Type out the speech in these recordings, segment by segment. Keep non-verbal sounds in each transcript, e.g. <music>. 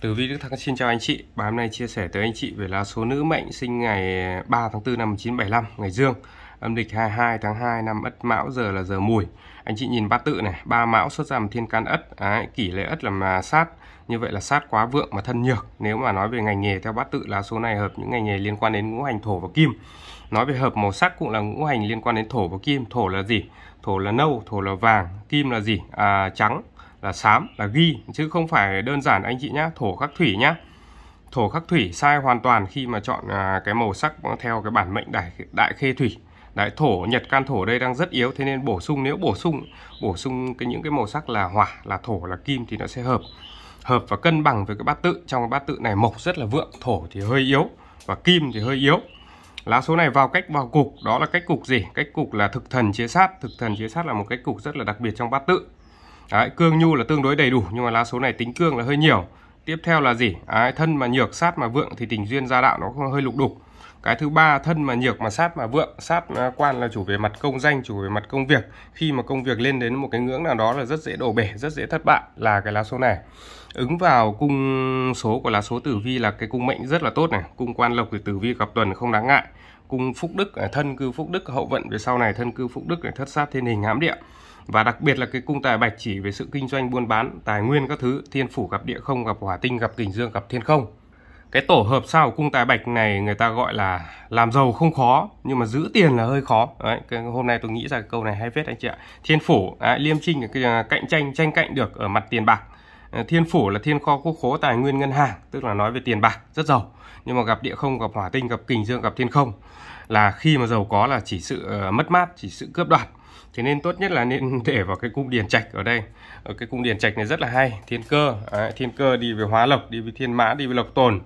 Tử Vi Đức Thắng xin chào anh chị. Bài hôm nay chia sẻ tới anh chị về lá số nữ mệnh sinh ngày 3 tháng 4 năm 1975, ngày Dương, âm lịch 22 tháng 2 năm Ất Mão giờ là giờ Mùi. Anh chị nhìn bát tự này, ba Mão xuất ra một thiên can Ất, Đấy, kỷ lệ Ất là sát, như vậy là sát quá vượng mà thân nhược. Nếu mà nói về ngành nghề theo bát tự lá số này hợp những ngành nghề liên quan đến ngũ hành thổ và kim. Nói về hợp màu sắc cũng là ngũ hành liên quan đến thổ và kim. Thổ là gì? Thổ là nâu, thổ là vàng, kim là gì? À, trắng là sám là ghi chứ không phải đơn giản anh chị nhá thổ khắc thủy nhá thổ khắc thủy sai hoàn toàn khi mà chọn à, cái màu sắc theo cái bản mệnh đại đại khê thủy đại thổ nhật can thổ đây đang rất yếu thế nên bổ sung nếu bổ sung bổ sung cái những cái màu sắc là hỏa là thổ là kim thì nó sẽ hợp hợp và cân bằng với cái bát tự trong cái bát tự này mộc rất là vượng thổ thì hơi yếu và kim thì hơi yếu lá số này vào cách vào cục đó là cách cục gì cách cục là thực thần chế sát thực thần chế sát là một cách cục rất là đặc biệt trong bát tự Đấy, cương nhu là tương đối đầy đủ nhưng mà lá số này tính cương là hơi nhiều. Tiếp theo là gì? Đấy, thân mà nhược sát mà vượng thì tình duyên gia đạo nó hơi lục đục. Cái thứ ba thân mà nhược mà sát mà vượng, sát à, quan là chủ về mặt công danh, chủ về mặt công việc. Khi mà công việc lên đến một cái ngưỡng nào đó là rất dễ đổ bể, rất dễ thất bại là cái lá số này. Ứng vào cung số của lá số tử vi là cái cung mệnh rất là tốt này, cung quan lộc thì tử vi gặp tuần không đáng ngại. Cung phúc đức à, thân cư phúc đức hậu vận về sau này thân cư phúc đức thất sát thiên hình hám địa và đặc biệt là cái cung tài bạch chỉ về sự kinh doanh buôn bán tài nguyên các thứ thiên phủ gặp địa không gặp hỏa tinh gặp kình dương gặp thiên không cái tổ hợp sao của cung tài bạch này người ta gọi là làm giàu không khó nhưng mà giữ tiền là hơi khó đấy cái hôm nay tôi nghĩ ra câu này hay phết anh chị ạ thiên phủ đấy, liêm trinh cái à, cạnh tranh tranh cạnh được ở mặt tiền bạc ờ, thiên phủ là thiên kho quốc khố tài nguyên ngân hàng tức là nói về tiền bạc rất giàu nhưng mà gặp địa không gặp hỏa tinh gặp kình dương gặp thiên không là khi mà giàu có là chỉ sự ờ, mất mát chỉ sự cướp đoạt thế nên tốt nhất là nên <laughs> để vào cái cung điền trạch ở đây ở cái cung điền trạch này rất là hay thiên cơ à, thiên cơ đi về hóa lộc đi về thiên mã đi về lộc tồn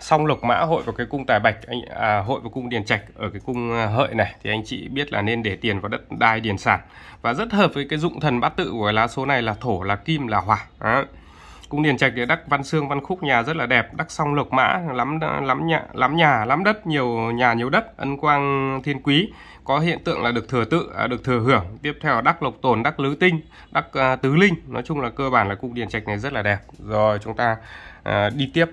xong lộc mã hội vào cái cung tài bạch anh à, hội vào cung điền trạch ở cái cung à, hợi này thì anh chị biết là nên để tiền vào đất đai điền sản và rất hợp với cái dụng thần bát tự của lá số này là thổ là kim là hỏa à cung điền trạch thì đắc văn xương văn khúc nhà rất là đẹp đắc song lộc mã lắm lắm nhà lắm nhà lắm đất nhiều nhà nhiều đất ân quang thiên quý có hiện tượng là được thừa tự à, được thừa hưởng tiếp theo đắc lộc tồn đắc lứ tinh đắc à, tứ linh nói chung là cơ bản là cung điền trạch này rất là đẹp rồi chúng ta à, đi tiếp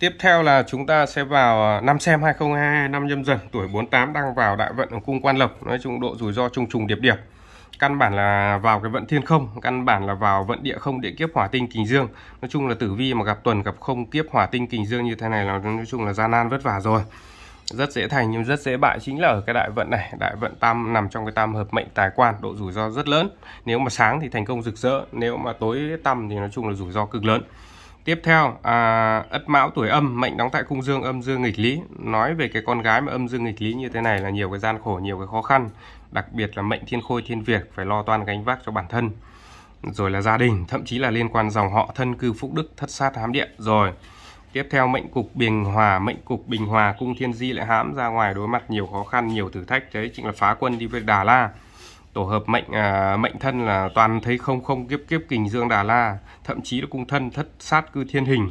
Tiếp theo là chúng ta sẽ vào à, năm xem 2022 năm nhâm dần tuổi 48 đang vào đại vận cung quan lộc nói chung độ rủi ro trùng trùng điệp điệp căn bản là vào cái vận thiên không căn bản là vào vận địa không địa kiếp hỏa tinh kình dương nói chung là tử vi mà gặp tuần gặp không kiếp hỏa tinh kình dương như thế này là nói chung là gian nan vất vả rồi rất dễ thành nhưng rất dễ bại chính là ở cái đại vận này đại vận tam nằm trong cái tam hợp mệnh tài quan độ rủi ro rất lớn nếu mà sáng thì thành công rực rỡ nếu mà tối tăm thì nói chung là rủi ro cực lớn Tiếp theo, à, ất mão tuổi âm, mệnh đóng tại cung dương, âm dương nghịch lý. Nói về cái con gái mà âm dương nghịch lý như thế này là nhiều cái gian khổ, nhiều cái khó khăn. Đặc biệt là mệnh thiên khôi, thiên việt, phải lo toan gánh vác cho bản thân. Rồi là gia đình, thậm chí là liên quan dòng họ, thân cư, phúc đức, thất sát, hám địa. Rồi, tiếp theo mệnh cục bình hòa, mệnh cục bình hòa, cung thiên di lại hãm ra ngoài đối mặt nhiều khó khăn, nhiều thử thách. Đấy chính là phá quân đi về Đà La tổ hợp mệnh à, mệnh thân là toàn thấy không không kiếp kiếp kình dương đà la thậm chí là cung thân thất sát cư thiên hình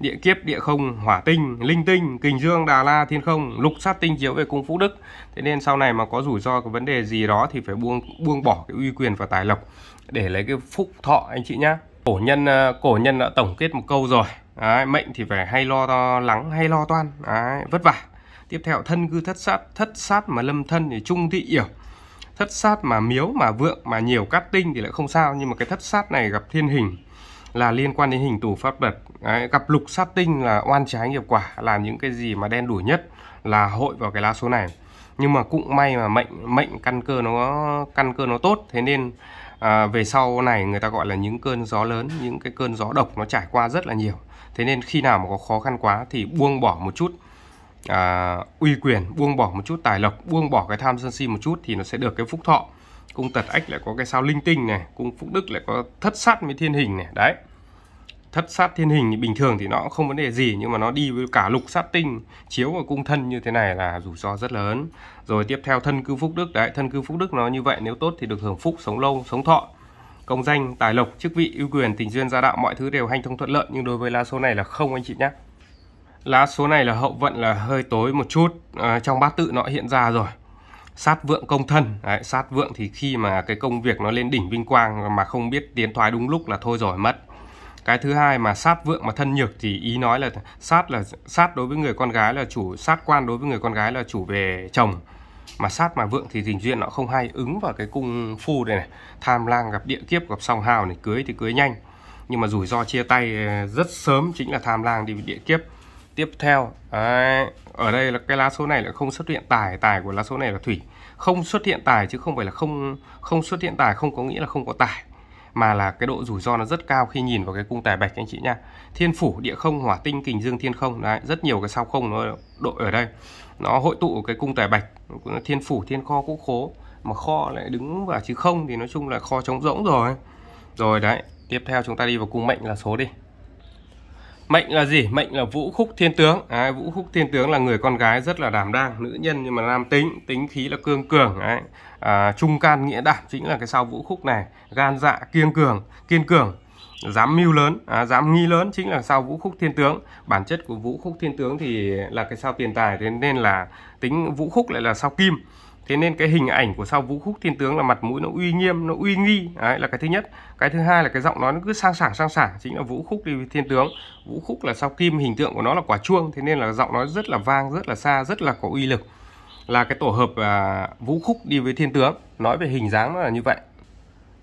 địa kiếp địa không hỏa tinh linh tinh kình dương đà la thiên không lục sát tinh chiếu về cung phú đức thế nên sau này mà có rủi ro cái vấn đề gì đó thì phải buông buông bỏ cái uy quyền và tài lộc để lấy cái phúc thọ anh chị nhá cổ nhân à, cổ nhân đã tổng kết một câu rồi Đấy, mệnh thì phải hay lo, lo lắng hay lo toan Đấy, vất vả tiếp theo thân cư thất sát thất sát mà lâm thân thì trung thị yểu thất sát mà miếu mà vượng mà nhiều cát tinh thì lại không sao nhưng mà cái thất sát này gặp thiên hình là liên quan đến hình tù pháp luật gặp lục sát tinh là oan trái nghiệp quả là những cái gì mà đen đủi nhất là hội vào cái lá số này nhưng mà cũng may mà mệnh mệnh căn cơ nó căn cơ nó tốt thế nên à, về sau này người ta gọi là những cơn gió lớn những cái cơn gió độc nó trải qua rất là nhiều thế nên khi nào mà có khó khăn quá thì buông bỏ một chút à, uy quyền buông bỏ một chút tài lộc buông bỏ cái tham sân si một chút thì nó sẽ được cái phúc thọ cung tật ách lại có cái sao linh tinh này cung phúc đức lại có thất sát với thiên hình này đấy thất sát thiên hình thì bình thường thì nó cũng không vấn đề gì nhưng mà nó đi với cả lục sát tinh chiếu vào cung thân như thế này là rủi ro rất lớn rồi tiếp theo thân cư phúc đức đấy thân cư phúc đức nó như vậy nếu tốt thì được hưởng phúc sống lâu sống thọ công danh tài lộc chức vị ưu quyền tình duyên gia đạo mọi thứ đều hanh thông thuận lợi nhưng đối với la số này là không anh chị nhé lá số này là hậu vận là hơi tối một chút à, trong bát tự nó hiện ra rồi sát vượng công thân Đấy, sát vượng thì khi mà cái công việc nó lên đỉnh vinh quang mà không biết tiến thoái đúng lúc là thôi rồi mất cái thứ hai mà sát vượng mà thân nhược thì ý nói là sát là sát đối với người con gái là chủ sát quan đối với người con gái là chủ về chồng mà sát mà vượng thì tình duyên nó không hay ứng vào cái cung phu này, này. tham lang gặp địa kiếp gặp song hào này cưới thì cưới nhanh nhưng mà rủi ro chia tay ờ, rất sớm chính là tham lang đi địa kiếp tiếp theo đấy, ở đây là cái lá số này là không xuất hiện tài tài của lá số này là thủy không xuất hiện tài chứ không phải là không không xuất hiện tài không có nghĩa là không có tài mà là cái độ rủi ro nó rất cao khi nhìn vào cái cung tài bạch anh chị nha thiên phủ địa không hỏa tinh kình dương thiên không đấy rất nhiều cái sao không nó đội ở đây nó hội tụ cái cung tài bạch thiên phủ thiên kho quốc khố mà kho lại đứng vào chứ không thì nói chung là kho trống rỗng rồi rồi đấy tiếp theo chúng ta đi vào cung mệnh là số đi mệnh là gì mệnh là vũ khúc thiên tướng đấy, vũ khúc thiên tướng là người con gái rất là đảm đang nữ nhân nhưng mà nam tính tính khí là cương cường À, trung can nghĩa đảm chính là cái sau vũ khúc này gan dạ kiên cường kiên cường dám mưu lớn à, dám nghi lớn chính là sau vũ khúc thiên tướng bản chất của vũ khúc thiên tướng thì là cái sao tiền tài thế nên là tính vũ khúc lại là sao kim thế nên cái hình ảnh của sau vũ khúc thiên tướng là mặt mũi nó uy nghiêm nó uy nghi đấy là cái thứ nhất cái thứ hai là cái giọng nói nó cứ sang sảng sang sảng chính là vũ khúc đi thiên tướng vũ khúc là sau kim hình tượng của nó là quả chuông thế nên là giọng nói rất là vang rất là xa rất là có uy lực là cái tổ hợp à, vũ khúc đi với thiên tướng nói về hình dáng nó là như vậy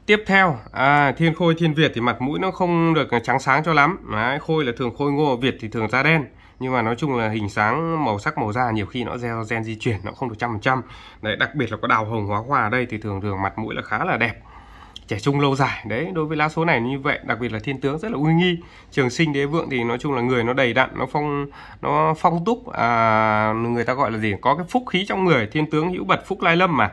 tiếp theo à, thiên khôi thiên việt thì mặt mũi nó không được trắng sáng cho lắm đấy, khôi là thường khôi ngô việt thì thường da đen nhưng mà nói chung là hình sáng màu sắc màu da nhiều khi nó gieo gen di chuyển nó không được trăm phần trăm đấy đặc biệt là có đào hồng hóa hoa ở đây thì thường thường mặt mũi là khá là đẹp trẻ trung lâu dài đấy đối với lá số này như vậy đặc biệt là thiên tướng rất là uy nghi trường sinh đế vượng thì nói chung là người nó đầy đặn nó phong nó phong túc à, người ta gọi là gì có cái phúc khí trong người thiên tướng hữu bật phúc lai lâm mà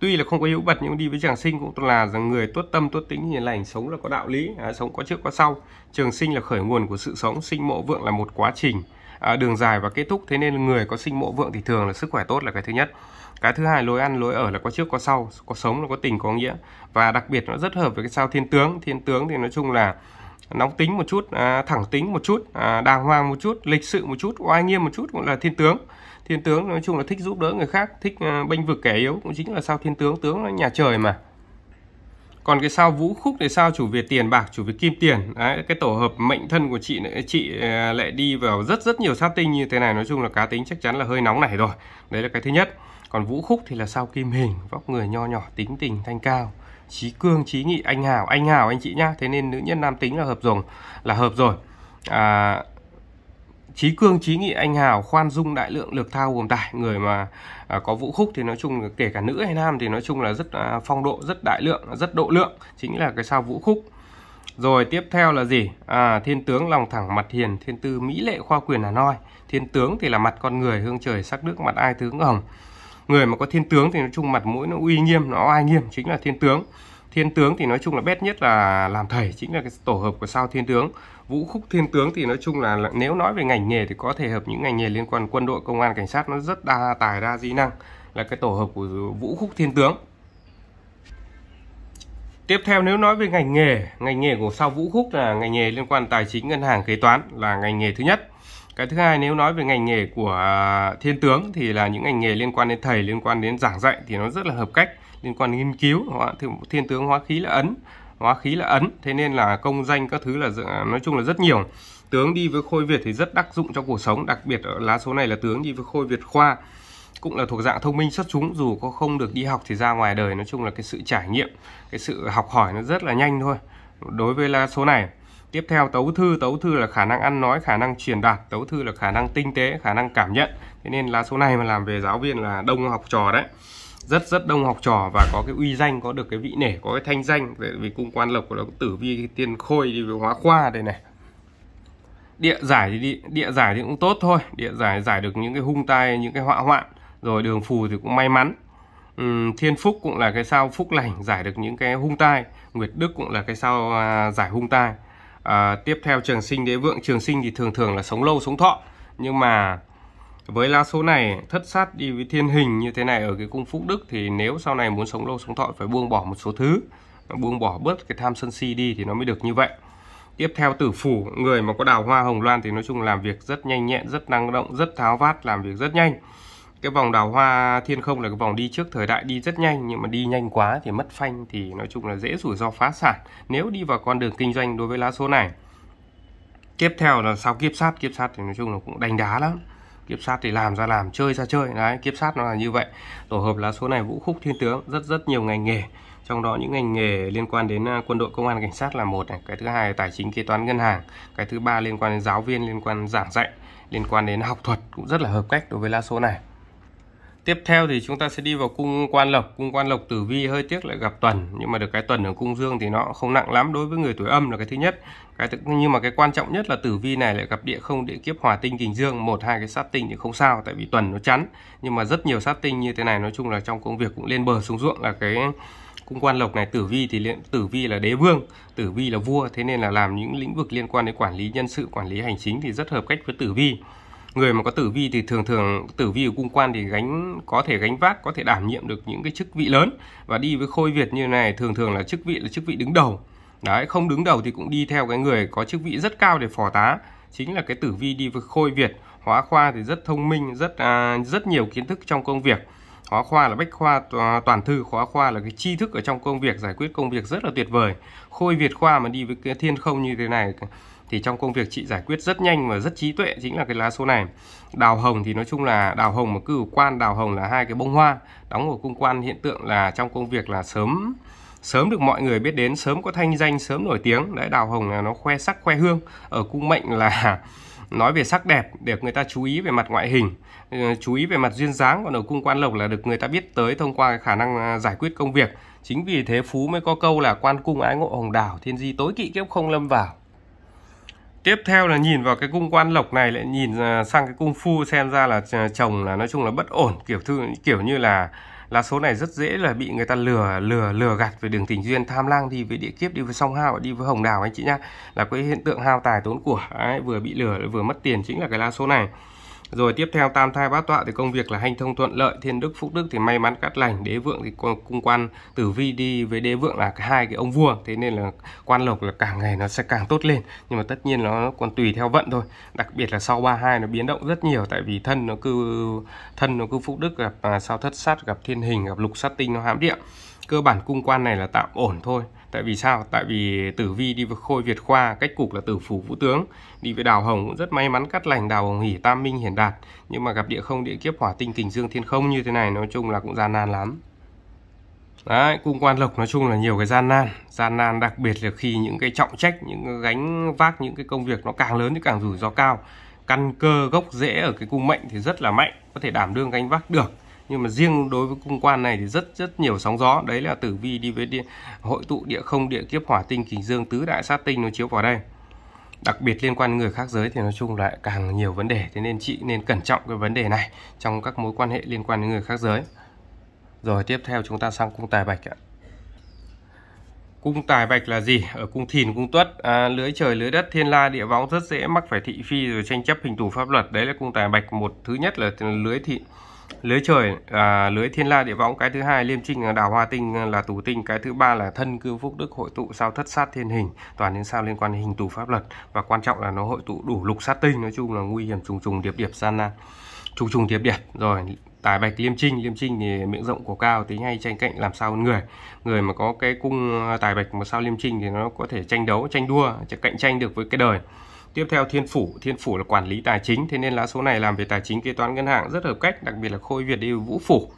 tuy là không có hiếu bật nhưng đi với trường sinh cũng là rằng người tốt tâm tốt tính hiền lành sống là có đạo lý à, sống có trước có sau trường sinh là khởi nguồn của sự sống sinh mộ vượng là một quá trình à, đường dài và kết thúc thế nên người có sinh mộ vượng thì thường là sức khỏe tốt là cái thứ nhất cái thứ hai lối ăn lối ở là có trước có sau có sống là có tình có nghĩa và đặc biệt nó rất hợp với cái sao thiên tướng thiên tướng thì nói chung là nóng tính một chút à, thẳng tính một chút à, đàng hoàng một chút lịch sự một chút oai nghiêm một chút cũng là thiên tướng thiên tướng nói chung là thích giúp đỡ người khác thích à, bênh vực kẻ yếu cũng chính là sao thiên tướng tướng là nhà trời mà còn cái sao vũ khúc thì sao chủ về tiền bạc chủ về kim tiền Đấy, cái tổ hợp mệnh thân của chị chị à, lại đi vào rất rất nhiều sát tinh như thế này nói chung là cá tính chắc chắn là hơi nóng này rồi đấy là cái thứ nhất còn vũ khúc thì là sao kim hình vóc người nho nhỏ tính tình thanh cao trí cương trí nghị anh hào anh hào anh chị nhá thế nên nữ nhân nam tính là hợp dùng là hợp rồi à, trí cương trí nghị anh hào khoan dung đại lượng lực thao gồm tài người mà à, có vũ khúc thì nói chung kể cả nữ hay nam thì nói chung là rất à, phong độ rất đại lượng rất độ lượng chính là cái sao vũ khúc rồi tiếp theo là gì à, thiên tướng lòng thẳng mặt hiền thiên tư mỹ lệ khoa quyền hà noi thiên tướng thì là mặt con người hương trời sắc nước mặt ai tướng hồng người mà có thiên tướng thì nói chung mặt mũi nó uy nghiêm nó oai nghiêm chính là thiên tướng thiên tướng thì nói chung là best nhất là làm thầy chính là cái tổ hợp của sao thiên tướng vũ khúc thiên tướng thì nói chung là, nếu nói về ngành nghề thì có thể hợp những ngành nghề liên quan quân đội công an cảnh sát nó rất đa tài đa di năng là cái tổ hợp của vũ khúc thiên tướng Tiếp theo nếu nói về ngành nghề, ngành nghề của sao Vũ Khúc là ngành nghề liên quan tài chính ngân hàng kế toán là ngành nghề thứ nhất cái thứ hai nếu nói về ngành nghề của à, thiên tướng thì là những ngành nghề liên quan đến thầy liên quan đến giảng dạy thì nó rất là hợp cách liên quan đến nghiên cứu thiên tướng hóa khí là ấn hóa khí là ấn thế nên là công danh các thứ là nói chung là rất nhiều tướng đi với khôi việt thì rất đắc dụng trong cuộc sống đặc biệt ở lá số này là tướng đi với khôi việt khoa cũng là thuộc dạng thông minh xuất chúng dù có không được đi học thì ra ngoài đời nói chung là cái sự trải nghiệm cái sự học hỏi nó rất là nhanh thôi đối với lá số này Tiếp theo tấu thư, tấu thư là khả năng ăn nói, khả năng truyền đạt, tấu thư là khả năng tinh tế, khả năng cảm nhận. Thế nên là số này mà làm về giáo viên là đông học trò đấy. Rất rất đông học trò và có cái uy danh, có được cái vị nể, có cái thanh danh. Vì cung quan lộc của nó tử vi tiên khôi đi hóa khoa đây này địa giải thì địa, giải thì cũng tốt thôi địa giải giải được những cái hung tai những cái họa hoạn rồi đường phù thì cũng may mắn uhm, thiên phúc cũng là cái sao phúc lành giải được những cái hung tai nguyệt đức cũng là cái sao à, giải hung tai à, tiếp theo trường sinh đế vượng trường sinh thì thường thường là sống lâu sống thọ nhưng mà với lá số này thất sát đi với thiên hình như thế này ở cái cung phúc đức thì nếu sau này muốn sống lâu sống thọ phải buông bỏ một số thứ buông bỏ bớt cái tham sân si đi thì nó mới được như vậy tiếp theo tử phủ người mà có đào hoa hồng loan thì nói chung làm việc rất nhanh nhẹn rất năng động rất tháo vát làm việc rất nhanh cái vòng đào hoa thiên không là cái vòng đi trước thời đại đi rất nhanh nhưng mà đi nhanh quá thì mất phanh thì nói chung là dễ rủi ro phá sản nếu đi vào con đường kinh doanh đối với lá số này tiếp theo là sau kiếp sát kiếp sát thì nói chung là cũng đánh đá lắm kiếp sát thì làm ra làm chơi ra chơi đấy kiếp sát nó là như vậy tổ hợp lá số này vũ khúc thiên tướng rất rất nhiều ngành nghề trong đó những ngành nghề liên quan đến à, quân đội công an cảnh sát là một này cái thứ hai là tài chính kế toán ngân hàng cái thứ ba liên quan đến giáo viên liên quan giảng dạy liên quan đến học thuật cũng rất là hợp cách đối với lá số này Tiếp theo thì chúng ta sẽ đi vào cung quan lộc. Cung quan lộc tử vi hơi tiếc lại gặp tuần. Nhưng mà được cái tuần ở cung dương thì nó không nặng lắm đối với người tuổi âm là cái thứ nhất. cái Nhưng mà cái quan trọng nhất là tử vi này lại gặp địa không địa kiếp hòa tinh kình dương. Một hai cái sát tinh thì không sao tại vì tuần nó chắn. Nhưng mà rất nhiều sát tinh như thế này nói chung là trong công việc cũng lên bờ xuống ruộng là cái cung quan lộc này tử vi thì liên, tử vi là đế vương tử vi là vua thế nên là làm những lĩnh vực liên quan đến quản lý nhân sự quản lý hành chính thì rất hợp cách với tử vi người mà có tử vi thì thường thường tử vi của cung quan thì gánh có thể gánh vác có thể đảm nhiệm được những cái chức vị lớn và đi với khôi việt như này thường thường là chức vị là chức vị đứng đầu đấy không đứng đầu thì cũng đi theo cái người có chức vị rất cao để phò tá chính là cái tử vi đi với khôi việt hóa khoa thì rất thông minh rất à, rất nhiều kiến thức trong công việc hóa khoa là bách khoa toàn thư hóa khoa là cái tri thức ở trong công việc giải quyết công việc rất là tuyệt vời khôi việt khoa mà đi với cái thiên không như thế này thì trong công việc chị giải quyết rất nhanh và rất trí tuệ chính là cái lá số này đào hồng thì nói chung là đào hồng mà cử quan đào hồng là hai cái bông hoa đóng ở cung quan hiện tượng là trong công việc là sớm sớm được mọi người biết đến sớm có thanh danh sớm nổi tiếng đấy đào hồng là nó khoe sắc khoe hương ở cung mệnh là <laughs> nói về sắc đẹp được người ta chú ý về mặt ngoại hình ờ, chú ý về mặt duyên dáng còn ở cung quan lộc là được người ta biết tới thông qua khả năng ờ, giải quyết công việc chính vì thế phú mới có câu là quan cung ái ngộ hồng đào thiên di tối kỵ kiếp không lâm vào tiếp theo là nhìn vào cái cung quan lộc này lại nhìn à, sang cái cung phu xem ra là chồng à, là nói chung là bất ổn kiểu thư kiểu như là là số này rất dễ là bị người ta lừa lừa lừa gạt về đường tình duyên tham lang đi với địa kiếp đi với song hao đi với hồng đào anh chị nhá là cái hiện tượng hao tài tốn của Đấy, vừa bị lừa vừa mất tiền chính là cái lá số này rồi tiếp theo tam thai bát tọa thì công việc là hành thông thuận lợi, thiên đức phúc đức thì may mắn cát lành, đế vượng thì cung quan tử vi đi với đế vượng là hai cái ông vua, thế nên là quan lộc là càng ngày nó sẽ càng tốt lên. Nhưng mà tất nhiên nó còn tùy theo vận thôi. Đặc biệt là sau 32 nó biến động rất nhiều tại vì thân nó cứ thân nó cứ phúc đức gặp à, sao thất sát gặp thiên hình gặp lục sát tinh nó hãm địa cơ bản cung quan này là tạm ổn thôi tại vì sao tại vì tử vi đi với khôi việt khoa cách cục là tử phủ vũ tướng đi với đào hồng cũng rất may mắn cắt lành đào hồng hỉ tam minh hiển đạt nhưng mà gặp địa không địa kiếp hỏa tinh kình dương thiên không như thế này nói chung là cũng gian nan lắm Đấy, cung quan lộc nói chung là nhiều cái gian nan gian nan đặc biệt là khi những cái trọng trách những gánh vác những cái công việc nó càng lớn thì càng rủi ro cao căn cơ gốc rễ ở cái cung mệnh thì rất là mạnh có thể đảm đương gánh vác được nhưng mà riêng đối với cung quan này thì rất rất nhiều sóng gió đấy là tử vi đi với địa, hội tụ địa không địa kiếp hỏa tinh kình dương tứ đại sát tinh nó chiếu vào đây đặc biệt liên quan người khác giới thì nói chung lại càng nhiều vấn đề thế nên chị nên cẩn trọng cái vấn đề này trong các mối quan hệ liên quan đến người khác giới rồi tiếp theo chúng ta sang cung tài bạch ạ cung tài bạch là gì ở cung thìn cung tuất à, lưới trời lưới đất thiên la địa võng rất dễ mắc phải thị phi rồi tranh chấp hình thù pháp luật đấy là cung tài bạch một thứ nhất là lưới thị lưới trời à, lưới thiên la địa võng cái thứ hai liêm trinh à, đào hoa tinh à, là tù tinh cái thứ ba là thân cư phúc đức hội tụ sao thất sát thiên hình toàn những sao liên quan đến hình tù pháp luật và quan trọng là nó hội tụ đủ lục sát tinh nói chung là nguy hiểm trùng trùng điệp điệp gian nan trùng trùng điệp điệp rồi tài bạch liêm trinh liêm trinh thì miệng rộng của cao tính hay tranh cạnh làm sao hơn người người mà có cái cung à, tài bạch mà sao liêm trinh thì nó có thể tranh đấu tranh đua cạnh tranh được với cái đời Tiếp theo Thiên Phủ, Thiên Phủ là quản lý tài chính, thế nên lá số này làm về tài chính kế toán ngân hàng rất hợp cách, đặc biệt là Khôi Việt đi Vũ Phủ.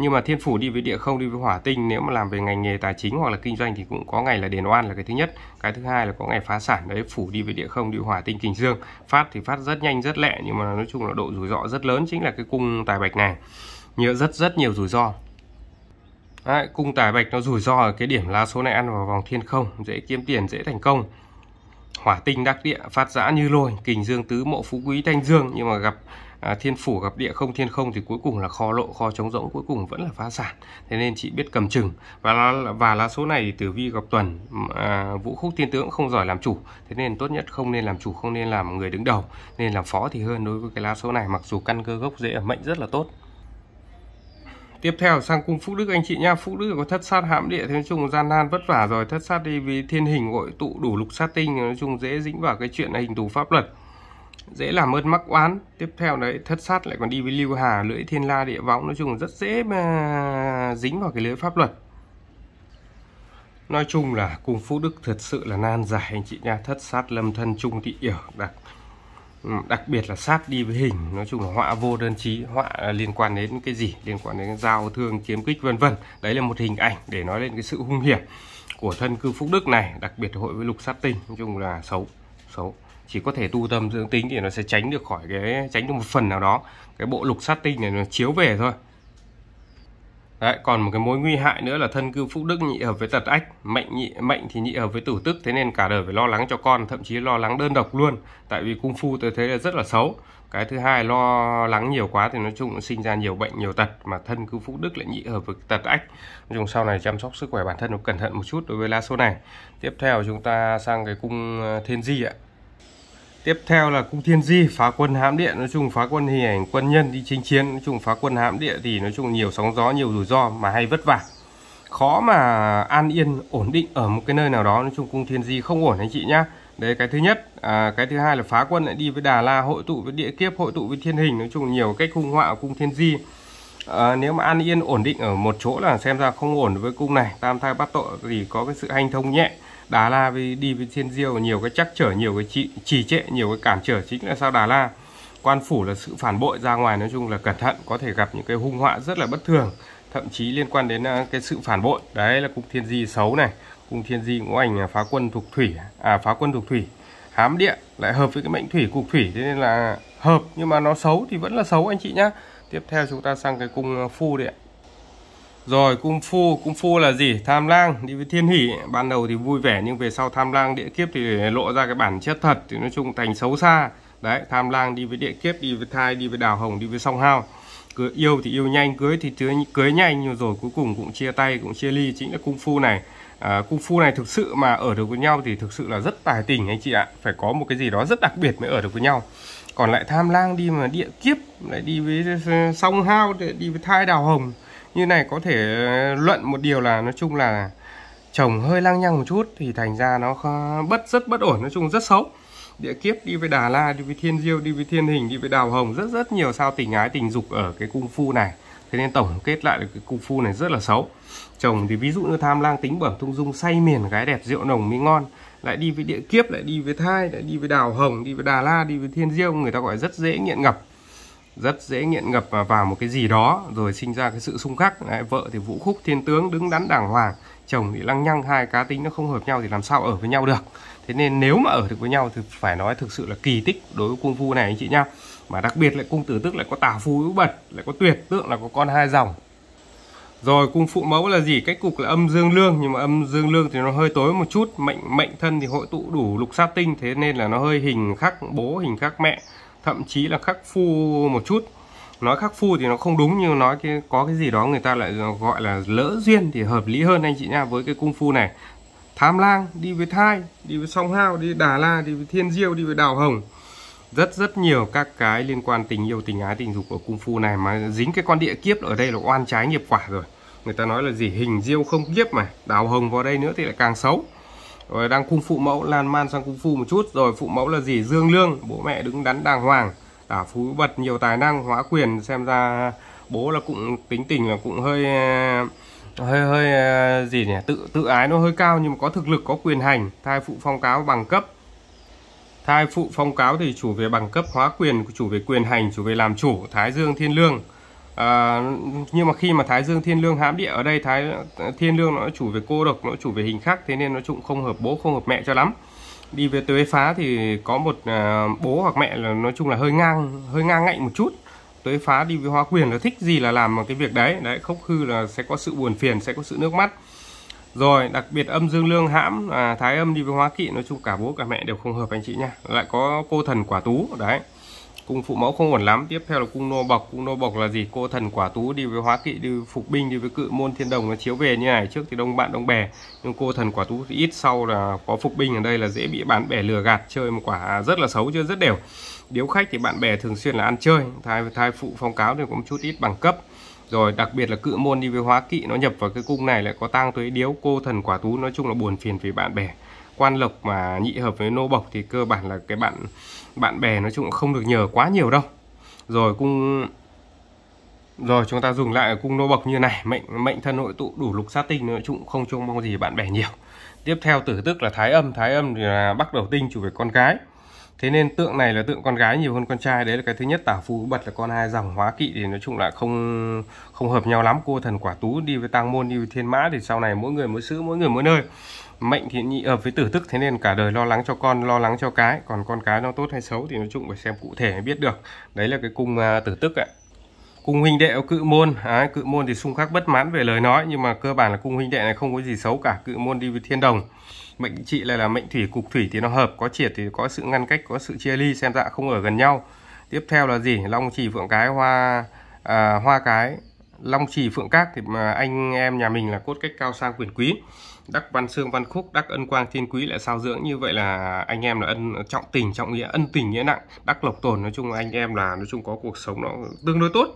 Nhưng mà Thiên Phủ đi với địa không, đi với hỏa tinh, nếu mà làm về ngành nghề tài chính hoặc là kinh doanh thì cũng có ngày là đền oan là cái thứ nhất. Cái thứ hai là có ngày phá sản, đấy Phủ đi với địa không, đi với hỏa tinh kình dương. Phát thì phát rất nhanh, rất lẹ, nhưng mà nói chung là độ rủi ro rất lớn chính là cái cung tài bạch này. nhựa rất rất nhiều rủi ro, Đấy, cung tài bạch nó rủi ro ở cái điểm lá số này ăn vào vòng thiên không dễ kiếm tiền dễ thành công hỏa tinh đắc địa phát dã như lôi kình dương tứ mộ phú quý thanh dương nhưng mà gặp à, thiên phủ gặp địa không thiên không thì cuối cùng là kho lộ kho trống rỗng cuối cùng vẫn là phá sản thế nên chị biết cầm chừng và lá, và lá số này thì tử vi gặp tuần à, vũ khúc thiên tướng không giỏi làm chủ thế nên tốt nhất không nên làm chủ không nên làm người đứng đầu nên làm phó thì hơn đối với cái lá số này mặc dù căn cơ gốc rễ ở mệnh rất là tốt Tiếp theo sang cung Phúc Đức anh chị nha, Phúc Đức có thất sát hãm địa, thế nói chung gian nan vất vả rồi, thất sát đi vì thiên hình hội tụ đủ lục sát tinh, nói chung dễ dính vào cái chuyện hình tù pháp luật. Dễ làm ơn mắc oán, tiếp theo đấy thất sát lại còn đi với lưu hà, lưỡi thiên la địa võng, nói chung rất dễ mà dính vào cái lưới pháp luật. Nói chung là cung Phúc Đức thật sự là nan giải anh chị nha, thất sát lâm thân trung thị yểu đặt Ừ, đặc biệt là sát đi với hình nói chung là họa vô đơn trí họa à, liên quan đến cái gì liên quan đến giao thương kiếm kích vân vân đấy là một hình ảnh để nói lên cái sự hung hiểm của thân cư phúc đức này đặc biệt hội với lục sát tinh nói chung là xấu xấu chỉ có thể tu tâm dưỡng tính thì nó sẽ tránh được khỏi cái tránh được một phần nào đó cái bộ lục sát tinh này nó chiếu về thôi Đấy, còn một cái mối nguy hại nữa là thân cư phúc đức nhị hợp với tật ách, mệnh nhị mệnh thì nhị hợp với tử tức, thế nên cả đời phải lo lắng cho con, thậm chí lo lắng đơn độc luôn. Tại vì cung phu tôi thấy là rất là xấu. Cái thứ hai lo lắng nhiều quá thì nói chung nó sinh ra nhiều bệnh, nhiều tật mà thân cư phúc đức lại nhị hợp với tật ách. Nói chung sau này chăm sóc sức khỏe bản thân nó cẩn thận một chút đối với la số này. Tiếp theo chúng ta sang cái cung ờ, thiên di ạ. Tiếp theo là cung Thiên Di phá quân hãm địa nói chung phá quân hình ảnh quân nhân đi chinh chiến nói chung phá quân hãm địa thì nói chung nhiều sóng gió nhiều rủi ro mà hay vất vả khó mà an yên ổn định ở một cái nơi nào đó nói chung cung Thiên Di không ổn anh chị nhá đấy cái thứ nhất à, cái thứ hai là phá quân lại đi với Đà La hội tụ với địa kiếp hội tụ với thiên hình nói chung nhiều cách hung họa của cung Thiên Di à, nếu mà an yên ổn định ở một chỗ là xem ra không ổn với cung này tam thai bắt tội thì có cái sự hanh thông nhẹ đà La với đi với Thiên Diêu nhiều cái chắc trở, nhiều cái trì, trì trệ, nhiều cái cản trở chính là sao đà La. Quan phủ là sự phản bội ra ngoài nói chung là cẩn thận có thể gặp những cái hung họa rất là bất thường thậm chí liên quan đến à, cái sự phản bội đấy là cung thiên di xấu này cung thiên di ngũ ảnh à, phá quân thuộc thủy à phá quân thuộc thủy hám địa lại hợp với cái mệnh thủy cục thủy thế nên là hợp nhưng mà nó xấu thì vẫn là xấu anh chị nhá tiếp theo chúng ta sang cái cung à, phu đi ạ rồi cung phu, cung phu là gì? Tham lang đi với thiên hỷ, ban đầu thì vui vẻ nhưng về sau tham lang địa kiếp thì lộ ra cái bản chất thật thì nói chung thành xấu xa. Đấy, tham lang đi với địa kiếp, đi với thai, đi với đào hồng, đi với song hao. Cứ yêu thì yêu nhanh, cưới thì cưới, cưới nhanh nhưng rồi cuối cùng cũng chia tay, cũng chia ly chính là cung phu này. À, cung phu này thực sự mà ở được với nhau thì thực sự là rất tài tình anh chị ạ. Phải có một cái gì đó rất đặc biệt mới ở được với nhau còn lại tham lang đi mà địa kiếp lại đi với song hao đi với thai đào hồng như này có thể luận một điều là nói chung là chồng hơi lang nhăng một chút thì thành ra nó bất rất bất ổn nói chung rất xấu địa kiếp đi với Đà La đi với Thiên Diêu đi với Thiên Hình đi với Đào Hồng rất rất nhiều sao tình ái tình dục ở cái cung phu này thế nên tổng kết lại là cái cung phu này rất là xấu chồng thì ví dụ như tham lang tính bẩm thung dung say miền gái đẹp rượu nồng mới ngon lại đi với địa kiếp lại đi với thai lại đi với đào hồng đi với đà la đi với thiên diêu người ta gọi rất dễ nghiện ngập rất dễ nghiện ngập vào một cái gì đó rồi sinh ra cái sự xung khắc Đấy, vợ thì vũ khúc thiên tướng đứng đắn đàng hoàng chồng thì lăng nhăng hai cá tính nó không hợp nhau thì làm sao ở với nhau được thế nên nếu mà ở được với nhau thì phải nói thực sự là kỳ tích đối với cung phu này anh chị nhá mà đặc biệt lại cung tử tức lại có tả phu hữu bật lại có tuyệt tượng là có con hai dòng rồi cung phụ mẫu là gì cách cục là âm dương lương nhưng mà âm dương lương thì nó hơi tối một chút mệnh mệnh thân thì hội tụ đủ lục sát tinh thế nên là nó hơi hình khắc bố hình khắc mẹ thậm chí là khắc phu một chút nói khắc phu thì nó không đúng nhưng nói cái có cái gì đó người ta lại gọi là lỡ duyên thì hợp lý hơn anh chị nha với cái cung phu này tham lang đi với thai đi với song hao đi đà la đi với thiên diêu đi với đào hồng rất rất nhiều các cái liên quan tình yêu tình ái tình dục ở cung phu này mà dính cái con địa kiếp ở đây là oan trái nghiệp quả rồi người ta nói là gì hình diêu không kiếp mà đào hồng vào đây nữa thì lại càng xấu rồi đang cung phụ mẫu lan man sang cung phu một chút rồi phụ mẫu là gì dương lương bố mẹ đứng đắn đàng hoàng tả phú bật nhiều tài năng hóa quyền xem ra bố là cũng tính tình là cũng hơi ờ, hơi hơi ờ, gì nhỉ tự tự ái nó hơi cao nhưng mà có thực lực có quyền hành thai phụ phong cáo bằng cấp thai phụ phong cáo thì chủ về bằng cấp hóa quyền chủ về quyền hành chủ về làm chủ thái dương thiên lương à, nhưng mà khi mà thái dương thiên lương hãm địa ở đây thái thiên lương nó chủ về cô độc nó chủ về hình khắc thế nên nó cũng không hợp bố không hợp mẹ cho lắm đi về tuế phá thì có một à, bố hoặc mẹ là nói chung là hơi ngang hơi ngang ngạnh một chút tuế phá đi với hóa quyền là thích gì là làm cái việc đấy đấy khốc hư là sẽ có sự buồn phiền sẽ có sự nước mắt rồi đặc biệt âm dương lương hãm à, thái âm đi với hóa kỵ nói chung cả bố cả mẹ đều không hợp anh chị nha lại có cô thần quả tú đấy cung phụ mẫu không ổn lắm tiếp theo là cung nô bọc cung nô bọc là gì cô thần quả tú đi với hóa kỵ đi phục binh đi với cự môn thiên đồng nó chiếu về như này trước thì đông bạn đông bè nhưng cô thần quả tú thì ít sau là có phục binh ở đây là dễ bị bạn bè lừa gạt chơi một quả rất là xấu chưa rất đều điếu khách thì bạn bè thường xuyên là ăn chơi thai thai phụ phong cáo thì cũng chút ít bằng cấp rồi đặc biệt là cự môn đi với hóa kỵ nó nhập vào cái cung này lại có tang tuế điếu cô thần quả tú nói chung là buồn phiền vì bạn bè quan lộc mà nhị hợp với nô bộc thì cơ bản là cái bạn bạn bè nói chung cũng không được nhờ quá nhiều đâu rồi cung rồi chúng ta dùng lại cung nô bộc như này mệnh mệnh thân nội tụ đủ lục sát tinh nói chung không trông mong gì bạn bè nhiều tiếp theo tử tức là thái âm thái âm thì là bắt đầu tinh chủ về con gái thế nên tượng này là tượng con gái nhiều hơn con trai đấy là cái thứ nhất tả phù bật là con hai dòng hóa kỵ thì nói chung là không không hợp nhau lắm cô thần quả tú đi với tang môn đi với thiên mã thì sau này mỗi người mỗi xứ mỗi người mỗi nơi mệnh thì nhị hợp ờ, với tử tức thế nên cả đời lo lắng cho con lo lắng cho cái còn con cái nó tốt hay xấu thì nói chung phải xem cụ thể mới biết được đấy là cái cung uh, tử tức ạ cung huynh đệ cự môn đấy, cự môn thì xung khắc bất mãn về lời nói nhưng mà cơ bản là cung huynh đệ này không có gì xấu cả cự môn đi với thiên đồng mệnh trị lại là mệnh thủy cục thủy thì nó hợp có triệt thì có sự ngăn cách có sự chia ly xem dạ không ở gần nhau tiếp theo là gì long trì phượng cái hoa à, hoa cái long trì phượng các thì mà anh em nhà mình là cốt cách cao sang quyền quý đắc văn xương văn khúc đắc ân quang thiên quý lại sao dưỡng như vậy là anh em là ân trọng tình trọng nghĩa ân tình nghĩa nặng đắc lộc tồn nói chung anh em là nói chung có cuộc sống nó tương đối tốt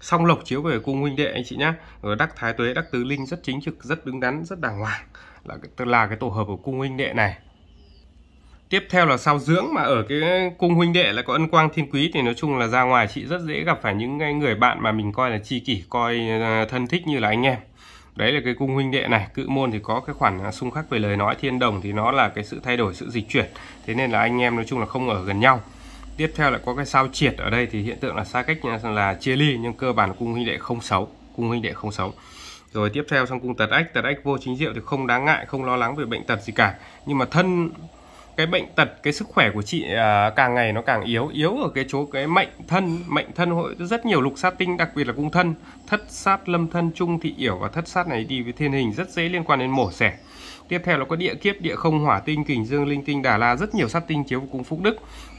song lộc chiếu về cung huynh đệ anh chị nhá rồi đắc thái tuế đắc tứ linh rất chính trực rất đứng đắn rất đàng hoàng là là cái tổ hợp của cung huynh đệ này tiếp theo là sao dưỡng mà ở cái cung huynh đệ là có ân quang thiên quý thì nói chung là ra ngoài chị rất dễ gặp phải những người bạn mà mình coi là tri kỷ coi ờ, thân thích như là anh em đấy là cái cung huynh đệ này cự môn thì có cái khoản à, xung khắc về lời nói thiên đồng thì nó là cái sự thay đổi sự dịch chuyển thế nên là anh em nói chung là không ở gần nhau tiếp theo lại có cái sao triệt ở đây thì hiện tượng là xa cách à, là chia ly nhưng cơ bản cung huynh đệ không xấu cung huynh đệ không xấu rồi tiếp theo sang cung tật ách tật ách vô chính diệu thì không đáng ngại không lo lắng về bệnh tật gì cả nhưng mà thân cái bệnh tật cái sức khỏe của chị à, càng ngày nó càng yếu yếu ở cái chỗ cái mệnh thân mệnh thân hội rất nhiều lục sát tinh đặc biệt là cung thân thất sát lâm thân trung thị yểu và thất sát này đi với thiên hình rất dễ liên quan đến mổ xẻ tiếp theo là có địa kiếp địa không hỏa tinh kình dương linh tinh đà la rất nhiều sát tinh chiếu cung phúc đức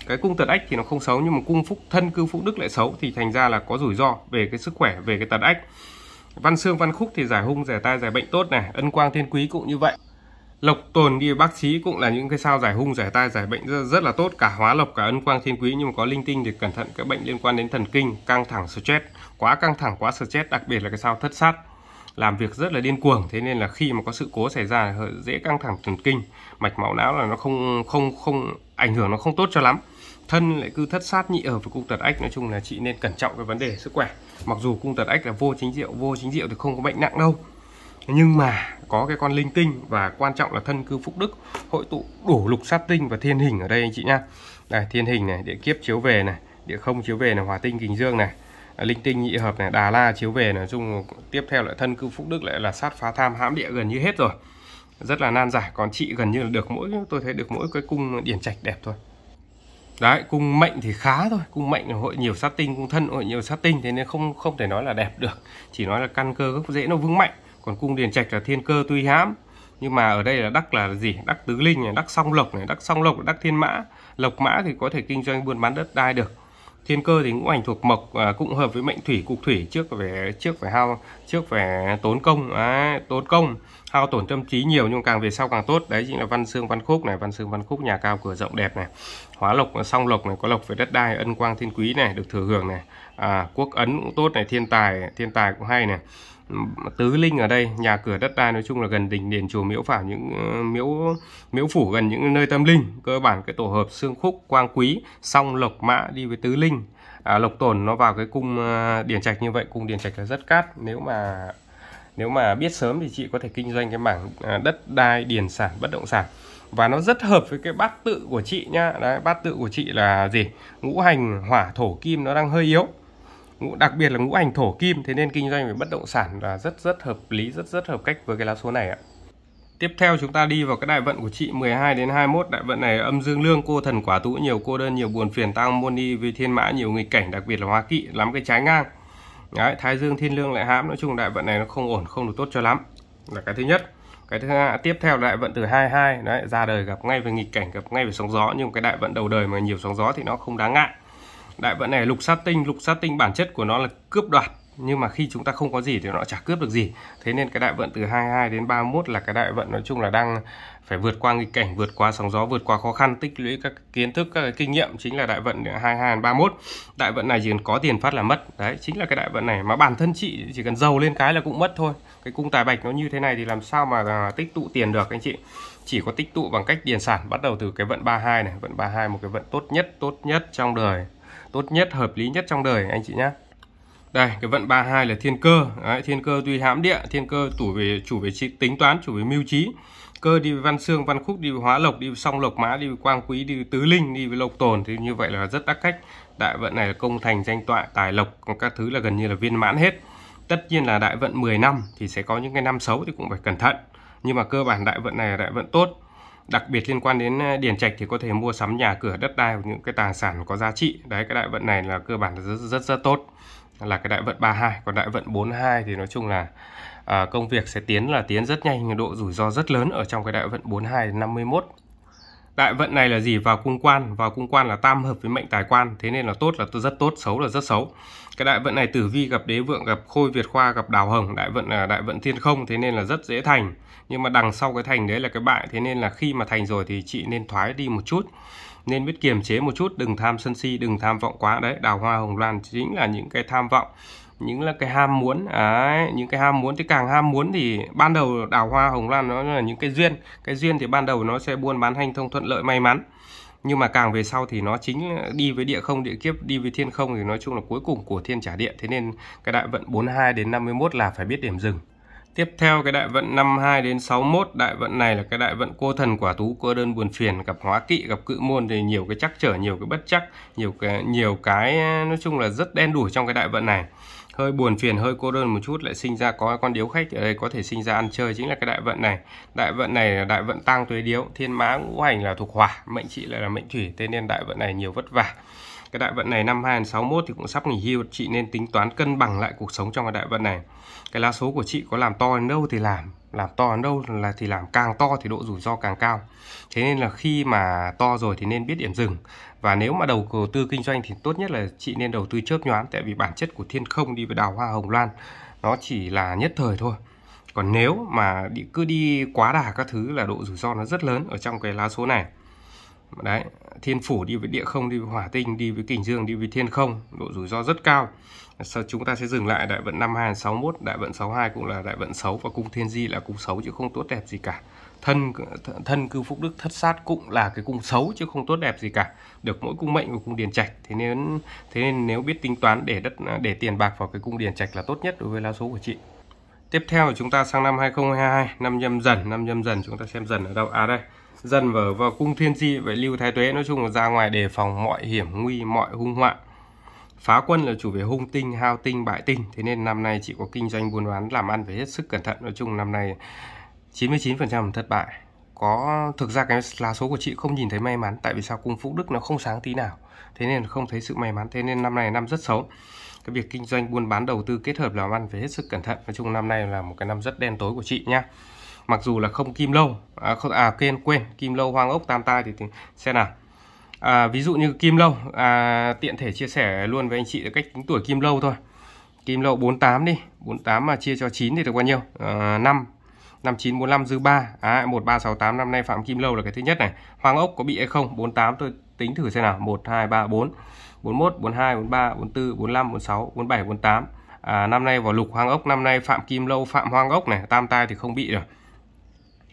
cái cung tật ách thì nó không xấu nhưng mà cung phúc thân cư phúc đức lại xấu thì thành ra là có rủi ro về cái sức khỏe về cái tật ách văn xương văn khúc thì giải hung giải tai giải bệnh tốt này ân quang thiên quý cũng như vậy lộc tuần đi bác sĩ cũng là những cái sao giải hung giải tai giải bệnh rất, rất là tốt cả hóa lộc cả ân quang thiên quý nhưng mà có linh tinh thì cẩn thận các bệnh liên quan đến thần kinh căng thẳng stress quá căng thẳng quá stress đặc biệt là cái sao thất sát làm việc rất là điên cuồng thế nên là khi mà có sự cố xảy ra dễ căng thẳng thần kinh mạch máu não là nó không không không ảnh hưởng nó không tốt cho lắm thân lại cứ thất sát nhị ở với cung tật ách nói chung là chị nên cẩn trọng cái vấn đề sức khỏe mặc dù cung tật ách là vô chính diệu vô chính diệu thì không có bệnh nặng đâu nhưng mà có cái con linh tinh và quan trọng là thân cư phúc đức hội tụ đủ lục sát tinh và thiên hình ở đây anh chị nhá đây thiên hình này địa kiếp chiếu về này địa không chiếu về là hòa tinh kình dương này à, linh tinh nhị hợp này đà la chiếu về là chung tiếp theo lại thân cư phúc đức lại là sát phá tham hãm địa gần như hết rồi rất là nan giải còn chị gần như là được mỗi tôi thấy được mỗi cái cung điển trạch đẹp thôi đấy cung mệnh thì khá thôi cung mệnh hội nhiều sát tinh cung thân hội nhiều sát tinh thế nên không không thể nói là đẹp được chỉ nói là căn cơ gốc dễ nó vững mạnh còn cung điền trạch là thiên cơ tuy hãm nhưng mà ở đây là đắc là gì đắc tứ linh này đắc song lộc này đắc song lộc đắc thiên mã lộc mã thì có thể kinh doanh buôn bán đất đai được thiên cơ thì ngũ ảnh thuộc mộc à, cũng hợp với mệnh thủy cục thủy trước về trước phải hao trước về tốn công à, tốn công hao tổn tâm trí nhiều nhưng càng về sau càng tốt đấy chính là văn xương văn khúc này văn xương văn khúc nhà cao cửa rộng đẹp này hóa lộc à, song lộc này có lộc về đất đai ân quang thiên quý này được thừa hưởng này à, quốc ấn cũng tốt này thiên tài thiên tài cũng hay này tứ linh ở đây nhà cửa đất đai nói chung là gần đình đền chùa miễu phải những ờ, miễu miễu phủ gần những nơi tâm linh cơ bản cái tổ hợp xương khúc quang quý song lộc mã đi với tứ linh à, lộc tồn nó vào cái cung ờ, điển trạch như vậy cung điển trạch là rất cát nếu mà nếu mà biết sớm thì chị có thể kinh doanh cái mảng à, đất đai điền sản bất động sản và nó rất hợp với cái bát tự của chị nhá đấy bát tự của chị là gì ngũ hành hỏa thổ kim nó đang hơi yếu ngũ đặc biệt là ngũ hành thổ kim thế nên kinh doanh về bất động sản là rất rất hợp lý rất rất hợp cách với cái lá số này ạ Tiếp theo chúng ta đi vào cái đại vận của chị 12 đến 21 đại vận này âm dương lương cô thần quả tụ nhiều cô đơn nhiều buồn phiền tăng môn đi với thiên mã nhiều nghịch cảnh đặc biệt là hóa kỵ lắm cái trái ngang Đấy, thái dương thiên lương lại hãm nói chung đại vận này nó không ổn không được tốt cho lắm là cái thứ nhất cái thứ hai tiếp theo đại vận từ 22 đấy ra đời gặp ngay về nghịch cảnh gặp ngay về sóng gió nhưng cái đại vận đầu đời mà nhiều sóng gió thì nó không đáng ngại đại vận này lục sát tinh lục sát tinh bản chất của nó là cướp đoạt nhưng mà khi chúng ta không có gì thì nó chả cướp được gì thế nên cái đại vận từ 22 đến 31 là cái đại vận nói chung là đang phải vượt qua nghịch cảnh vượt qua sóng gió vượt qua khó khăn tích lũy các kiến thức các cái kinh nghiệm chính là đại vận 22 đến 31 đại vận này chỉ cần có tiền phát là mất đấy chính là cái đại vận này mà bản thân chị chỉ cần giàu lên cái là cũng mất thôi cái cung tài bạch nó như thế này thì làm sao mà à, tích tụ tiền được anh chị chỉ có tích tụ bằng cách điền sản bắt đầu từ cái vận 32 này vận 32 một cái vận tốt nhất tốt nhất trong đời tốt nhất hợp lý nhất trong đời anh chị nhé đây cái vận 32 là thiên cơ Đấy, thiên cơ tuy hãm địa thiên cơ chủ về chủ về tính toán chủ về mưu trí cơ đi với văn xương văn khúc đi với hóa lộc đi với song lộc mã đi với quang quý đi với tứ linh đi với lộc tồn thì như vậy là rất đắc cách đại vận này là công thành danh tọa tài lộc các thứ là gần như là viên mãn hết tất nhiên là đại vận 10 năm thì sẽ có những cái năm xấu thì cũng phải cẩn thận nhưng mà cơ bản đại vận này là đại vận tốt đặc biệt liên quan đến ờ, điền trạch thì có thể mua sắm nhà cửa đất đai hoặc những cái tài sản có giá trị đấy cái đại vận này là cơ bản là rất rất rất tốt là cái đại vận 32 còn đại vận 42 thì nói chung là à, công việc sẽ tiến là tiến rất nhanh độ rủi ro rất lớn ở trong cái đại vận 42 51 đại vận này là gì vào cung quan vào cung quan là tam hợp với mệnh tài quan thế nên là tốt là rất tốt xấu là rất xấu cái đại vận này tử vi gặp đế vượng gặp khôi việt khoa gặp đào hồng đại vận là đại vận thiên không thế nên là rất dễ thành nhưng mà đằng sau cái thành đấy là cái bại thế nên là khi mà thành rồi thì chị nên thoái đi một chút nên biết kiềm chế một chút đừng tham sân si đừng tham vọng quá đấy đào hoa hồng loan chính là những cái tham vọng những là cái ham muốn đấy, những cái ham muốn thì càng ham muốn thì ban đầu đào hoa hồng lan nó là những cái duyên cái duyên thì ban đầu nó sẽ buôn bán hanh thông thuận lợi may mắn nhưng mà càng về sau thì nó chính đi với địa không địa kiếp đi với thiên không thì nói chung là cuối cùng của thiên trả địa thế nên cái đại vận 42 đến 51 là phải biết điểm dừng Tiếp theo cái đại vận 52 đến 61, đại vận này là cái đại vận cô thần quả tú cô đơn buồn phiền gặp hóa kỵ gặp cự môn thì nhiều cái chắc trở, nhiều cái bất chắc, nhiều cái nhiều cái nói chung là rất đen đủi trong cái đại vận này hơi buồn phiền hơi cô đơn một chút lại sinh ra có con điếu khách ở đây có thể sinh ra ăn chơi chính là cái đại vận này đại vận này là đại vận tăng tuế điếu thiên mã ngũ hành là thuộc hỏa mệnh chị lại là mệnh thủy thế nên đại vận này nhiều vất vả cái đại vận này năm 2061 thì cũng sắp nghỉ hưu chị nên tính toán cân bằng lại cuộc sống trong cái đại vận này cái lá số của chị có làm to đến đâu thì làm làm to đến đâu là thì làm càng to thì độ rủi ro càng cao thế nên là khi mà to rồi thì nên biết điểm dừng và nếu mà đầu tư kinh doanh thì tốt nhất là chị nên đầu tư chớp nhoáng tại vì bản chất của thiên không đi với đào hoa hồng loan nó chỉ là nhất thời thôi còn nếu mà đi, cứ đi quá đà các thứ là độ rủi ro nó rất lớn ở trong cái lá số này đấy thiên phủ đi với địa không đi với hỏa tinh đi với kình dương đi với thiên không độ rủi ro rất cao sau chúng ta sẽ dừng lại đại vận 5261 đại vận 62 cũng là đại vận xấu và cung thiên di là cung xấu chứ không tốt đẹp gì cả thân thân cư phúc đức thất sát cũng là cái cung xấu chứ không tốt đẹp gì cả được mỗi cung mệnh và cung điền trạch thế nên thế nên nếu biết tính toán để đất để tiền bạc vào cái cung điền trạch là tốt nhất đối với lá số của chị tiếp theo chúng ta sang năm 2022 năm nhâm dần năm nhâm dần chúng ta xem dần ở đâu à đây dần vào vào cung thiên di vậy lưu thái tuế nói chung là ra ngoài đề phòng mọi hiểm nguy mọi hung hoạn Phá quân là chủ về hung tinh, hao tinh, bại tinh. Thế nên năm nay chị có kinh doanh buôn bán làm ăn phải hết sức cẩn thận. Nói chung năm nay 99% thất bại. Có thực ra cái lá số của chị không nhìn thấy may mắn tại vì sao cung phúc đức nó không sáng tí nào. Thế nên không thấy sự may mắn. Thế nên năm này năm rất xấu. Cái việc kinh doanh buôn bán đầu tư kết hợp làm ăn phải hết sức cẩn thận. Nói chung năm nay là một cái năm rất đen tối của chị nhá. Mặc dù là không kim lâu à, không, à quên quên kim lâu hoang ốc tam tai thì, thì xem nào à, ví dụ như kim lâu à, tiện thể chia sẻ luôn với anh chị cách tính tuổi kim lâu thôi kim lâu 48 đi 48 mà chia cho 9 thì được bao nhiêu à, 5 5945 dư 3 à, 1368 năm nay Phạm Kim Lâu là cái thứ nhất này Hoàng Ốc có bị hay không 48 tôi tính thử xem nào 1 2 3 4 41 42 43 44 45 46 47 48 à, năm nay vào lục hoang Ốc năm nay Phạm Kim Lâu Phạm hoang Ốc này Tam Tai thì không bị rồi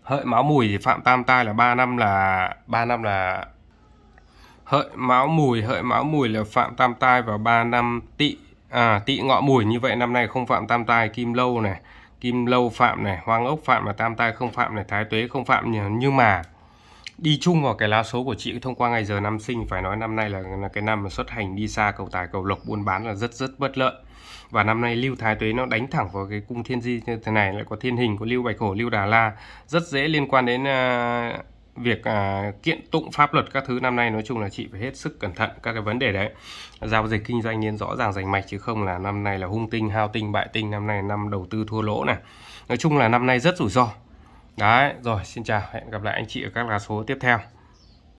Hợi máu mùi thì Phạm Tam Tai là 3 năm là 3 năm là hợi mão mùi hợi mão mùi là phạm tam tai vào 3 năm tỵ à, tỵ ngọ mùi như vậy năm nay không phạm tam tai kim lâu này kim lâu phạm này hoang ốc phạm và tam tai không phạm này thái tuế không phạm nhưng mà đi chung vào cái lá số của chị thông qua ngày giờ năm sinh phải nói năm nay là, là cái năm mà xuất hành đi xa cầu tài cầu lộc buôn bán là rất rất bất lợi và năm nay lưu thái tuế nó đánh thẳng vào cái cung thiên di như thế này lại có thiên hình có lưu bạch hổ lưu đà la rất dễ liên quan đến uh, việc à, kiện tụng pháp luật các thứ năm nay nói chung là chị phải hết sức cẩn thận các cái vấn đề đấy giao dịch kinh doanh nên rõ ràng rành mạch chứ không là năm nay là hung tinh hao tinh bại tinh năm nay năm đầu tư thua lỗ này nói chung là năm nay rất rủi ro đấy rồi xin chào hẹn gặp lại anh chị ở các lá số tiếp theo